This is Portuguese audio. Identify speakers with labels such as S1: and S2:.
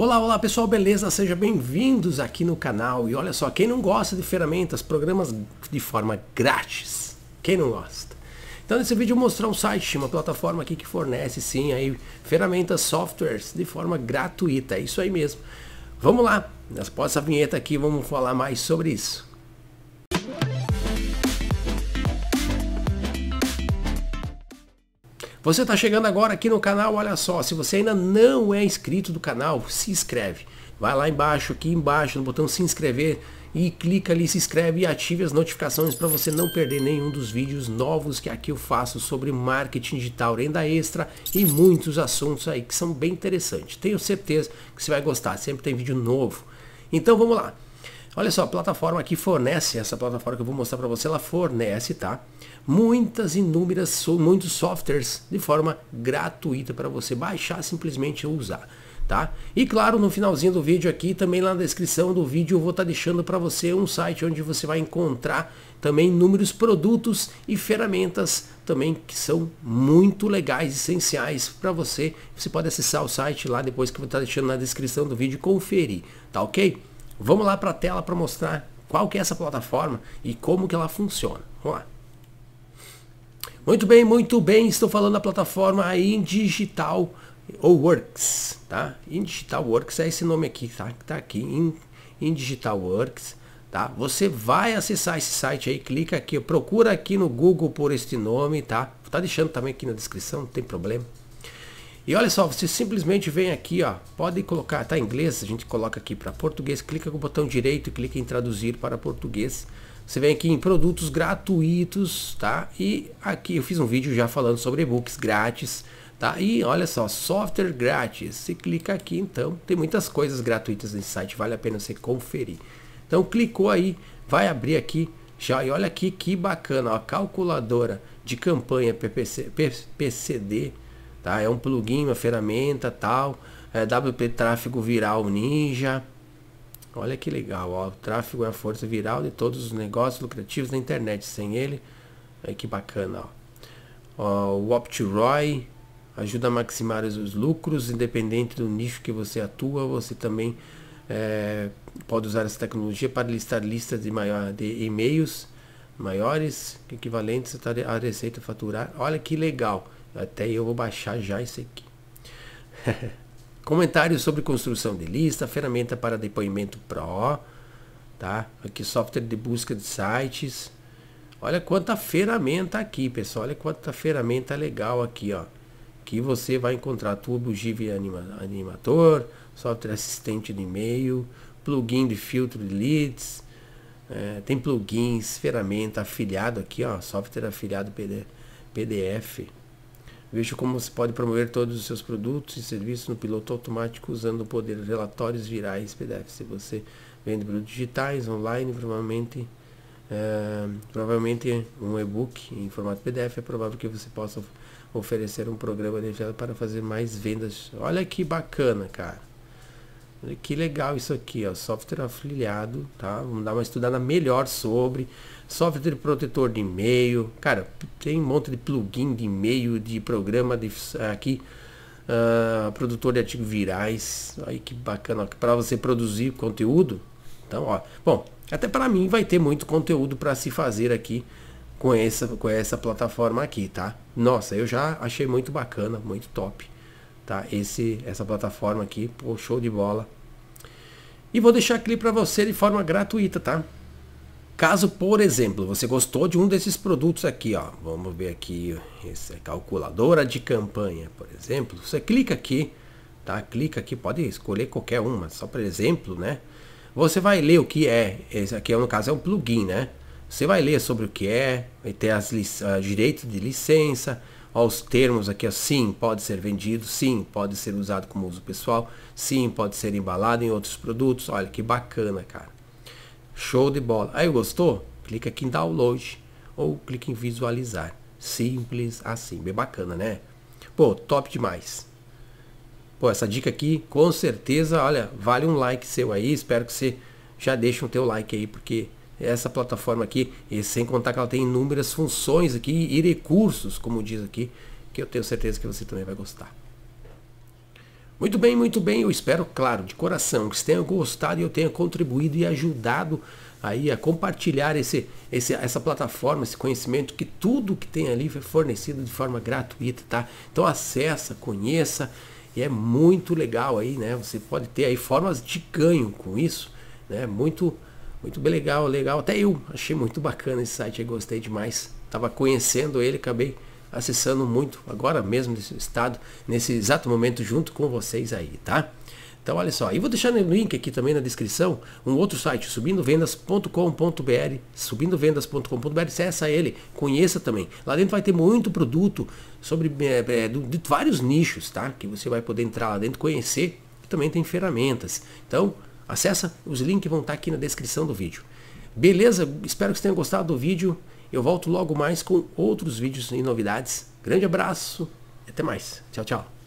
S1: Olá, olá pessoal, beleza? Sejam bem-vindos aqui no canal. E olha só, quem não gosta de ferramentas, programas de forma grátis? Quem não gosta? Então nesse vídeo eu vou mostrar um site, uma plataforma aqui que fornece sim aí ferramentas, softwares de forma gratuita, é isso aí mesmo. Vamos lá, após essa vinheta aqui vamos falar mais sobre isso. Você está chegando agora aqui no canal, olha só, se você ainda não é inscrito do canal, se inscreve. Vai lá embaixo, aqui embaixo, no botão se inscrever e clica ali, se inscreve e ative as notificações para você não perder nenhum dos vídeos novos que aqui eu faço sobre marketing digital, renda extra e muitos assuntos aí que são bem interessantes. Tenho certeza que você vai gostar, sempre tem vídeo novo. Então vamos lá. Olha só, a plataforma que fornece, essa plataforma que eu vou mostrar para você, ela fornece, tá? Muitas inúmeras, muitos softwares de forma gratuita para você baixar simplesmente usar. Tá? E claro, no finalzinho do vídeo aqui, também lá na descrição do vídeo, eu vou estar tá deixando para você um site onde você vai encontrar também inúmeros produtos e ferramentas também que são muito legais, essenciais para você. Você pode acessar o site lá depois que eu vou estar tá deixando na descrição do vídeo e conferir, tá ok? Vamos lá para a tela para mostrar qual que é essa plataforma e como que ela funciona. Vamos lá. Muito bem, muito bem. Estou falando da plataforma InDigital ou Works, tá? InDigital Works é esse nome aqui, tá? Que tá aqui em InDigital Works, tá? Você vai acessar esse site aí, clica aqui, procura aqui no Google por este nome, tá? Tá deixando também aqui na descrição, não tem problema. E olha só, você simplesmente vem aqui, ó, pode colocar, tá em inglês, a gente coloca aqui para português, clica com o botão direito e clica em traduzir para português. Você vem aqui em produtos gratuitos, tá? E aqui eu fiz um vídeo já falando sobre e-books grátis, tá? E olha só, software grátis. Você clica aqui então, tem muitas coisas gratuitas nesse site, vale a pena você conferir. Então clicou aí, vai abrir aqui já, e olha aqui que bacana, ó, calculadora de campanha PPC, PPCD, Tá? É um plugin, uma ferramenta tal. É WP Tráfego Viral Ninja. Olha que legal, ó. O tráfego é a força viral de todos os negócios lucrativos da internet. Sem ele, aí que bacana, ó. ó o OptiRoy ajuda a maximizar os lucros, independente do nicho que você atua. Você também é, pode usar essa tecnologia para listar listas de, maior, de e-mails maiores, equivalentes à receita faturar. Olha que legal. Até eu vou baixar já isso aqui. Comentários sobre construção de lista, ferramenta para depoimento Pro, tá? Aqui software de busca de sites. Olha quanta ferramenta aqui, pessoal. Olha quanta ferramenta legal aqui, ó. Que você vai encontrar Turbo Give anima, Animator, software assistente de e-mail, plugin de filtro de leads, é, tem plugins, ferramenta, afiliado aqui, ó, software afiliado PDF. Veja como você pode promover todos os seus produtos e serviços no piloto automático usando o poder de relatórios virais PDF. Se você vende produtos digitais online, provavelmente, é, provavelmente um e-book em formato PDF, é provável que você possa oferecer um programa de para fazer mais vendas. Olha que bacana, cara. Que legal isso aqui, ó, software afiliado, tá? Vamos dar uma estudada melhor sobre software protetor de e-mail. Cara, tem um monte de plugin de e-mail, de programa de, aqui, uh, produtor de artigos virais. Aí que bacana, para você produzir conteúdo. Então, ó, bom, até para mim vai ter muito conteúdo para se fazer aqui com essa, com essa plataforma aqui, tá? Nossa, eu já achei muito bacana, muito top tá? Esse, essa plataforma aqui, pô, show de bola. E vou deixar aqui para você de forma gratuita, tá? Caso, por exemplo, você gostou de um desses produtos aqui, ó, vamos ver aqui, essa é calculadora de campanha, por exemplo, você clica aqui, tá? Clica aqui, pode escolher qualquer uma, só por exemplo, né? Você vai ler o que é, esse aqui no caso é um plugin, né? Você vai ler sobre o que é, vai ter as uh, ah, direitos de licença, aos termos aqui, assim pode ser vendido, sim, pode ser usado como uso pessoal, sim, pode ser embalado em outros produtos. Olha que bacana, cara. Show de bola. Aí gostou? Clica aqui em download ou clica em visualizar. Simples assim, bem bacana, né? Pô, top demais. Pô, essa dica aqui, com certeza, olha, vale um like seu aí. Espero que você já deixe o teu like aí, porque essa plataforma aqui, e sem contar que ela tem inúmeras funções aqui e recursos, como diz aqui, que eu tenho certeza que você também vai gostar. Muito bem, muito bem, eu espero, claro, de coração, que você tenha gostado e eu tenha contribuído e ajudado aí a compartilhar esse, esse, essa plataforma, esse conhecimento, que tudo que tem ali foi fornecido de forma gratuita, tá? Então acessa, conheça, e é muito legal aí, né? Você pode ter aí formas de ganho com isso, né? Muito muito bem legal, legal. Até eu achei muito bacana esse site, gostei demais. estava conhecendo ele, acabei acessando muito agora mesmo nesse estado, nesse exato momento junto com vocês aí, tá? Então olha só, e vou deixar no link aqui também na descrição um outro site, subindovendas.com.br, subindovendas.com.br, acessa ele, conheça também. Lá dentro vai ter muito produto sobre é, é de vários nichos, tá? Que você vai poder entrar lá dentro, conhecer, e também tem ferramentas. Então, Acessa, os links vão estar tá aqui na descrição do vídeo. Beleza? Espero que vocês tenham gostado do vídeo. Eu volto logo mais com outros vídeos e novidades. Grande abraço e até mais. Tchau, tchau.